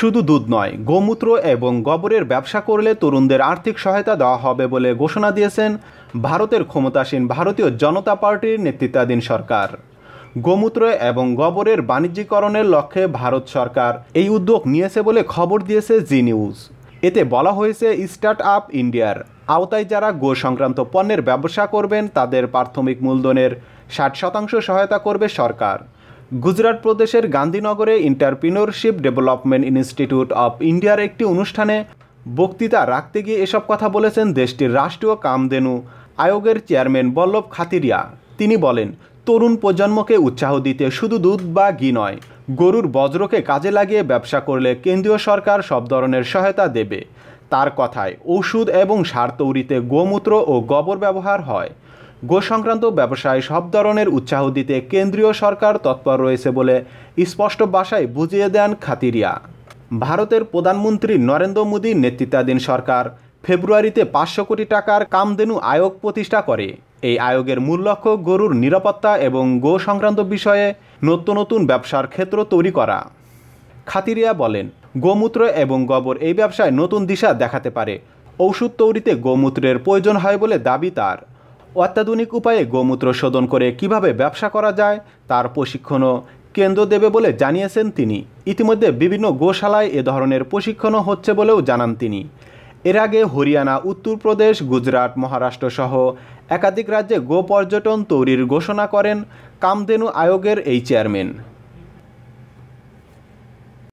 শুধু দুধ নয় গোমূত্র এবং গোবরের ব্যবসা করলে তরুণদের আর্থিক সহায়তা দেওয়া হবে বলে ঘোষণা দিয়েছেন ভারতের ক্ষমতাসীন ভারতীয় জনতা পার্টির নেতৃত্বাধীন সরকার গোমূত্র এবং গোবরের বাণিজ্যিকরণের লক্ষ্যে ভারত সরকার এই উদ্যোগ নিয়েছে বলে খবর দিয়েছে জি নিউজ এতে বলা হয়েছে স্টার্ট আপ ইন্ডিয়ার আওতায় যারা গো সংক্রান্ত পণ্যের ব্যবসা করবেন তাদের প্রাথমিক মূলধনের ষাট শতাংশ সহায়তা করবে সরকার গুজরাট প্রদেশের গান্ধীনগরে ইন্টারপ্রিনরশিপ ডেভেলপমেন্ট ইনস্টিটিউট অব ইন্ডিয়ার একটি অনুষ্ঠানে বক্তৃতা রাখতে গিয়ে এসব কথা বলেছেন দেশটির রাষ্ট্রীয় কামদেনু আয়োগের চেয়ারম্যান বল্লভ খাতিরিয়া তিনি বলেন তরুণ প্রজন্মকে উৎসাহ দিতে শুধু দুধ বা ঘি নয় গরুর বজ্রকে কাজে লাগিয়ে ব্যবসা করলে কেন্দ্রীয় সরকার সব ধরনের সহায়তা দেবে তার কথায় ওষুধ এবং সার তৈরিতে গোমূত্র ও গোবর ব্যবহার হয় গো সংক্রান্ত ব্যবসায় সব ধরনের উৎসাহ দিতে কেন্দ্রীয় সরকার তৎপর রয়েছে বলে স্পষ্ট ভাষায় বুঝিয়ে দেন খাতিরিয়া ভারতের প্রধানমন্ত্রী নরেন্দ্র মোদীর নেতৃত্বাধীন সরকার ফেব্রুয়ারিতে পাঁচশো কোটি টাকার কামদেনু আয়োগ প্রতিষ্ঠা করে এই আয়োগের মূল লক্ষ্য গরুর নিরাপত্তা এবং গো সংক্রান্ত বিষয়ে নতুন নতুন ব্যবসার ক্ষেত্র তৈরি করা খাতিরিয়া বলেন গোমূত্র এবং গোবর এই ব্যবসায় নতুন দিশা দেখাতে পারে ঔষধ তৈরিতে গোমূত্রের প্রয়োজন হয় বলে দাবি তার অত্যাধুনিক উপায়ে গোমূত্র শোধন করে কিভাবে ব্যবসা করা যায় তার প্রশিক্ষণও কেন্দ্র দেবে বলে জানিয়েছেন তিনি ইতিমধ্যে বিভিন্ন গোশালায় এ ধরনের প্রশিক্ষণও হচ্ছে বলেও জানান তিনি এর আগে হরিয়ানা উত্তরপ্রদেশ গুজরাট মহারাষ্ট্র সহ একাধিক রাজ্যে গো পর্যটন তৈরির ঘোষণা করেন কামধেনু আয়োগের এই চেয়ারম্যান